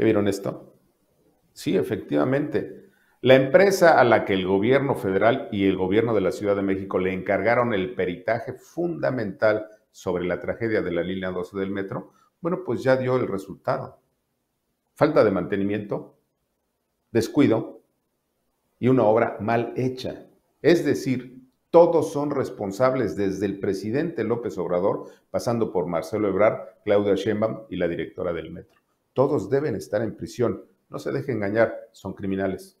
¿Ya vieron esto? Sí, efectivamente. La empresa a la que el gobierno federal y el gobierno de la Ciudad de México le encargaron el peritaje fundamental sobre la tragedia de la línea 12 del metro, bueno, pues ya dio el resultado. Falta de mantenimiento, descuido y una obra mal hecha. Es decir, todos son responsables desde el presidente López Obrador, pasando por Marcelo Ebrard, Claudia Sheinbaum y la directora del metro. Todos deben estar en prisión. No se deje engañar, son criminales.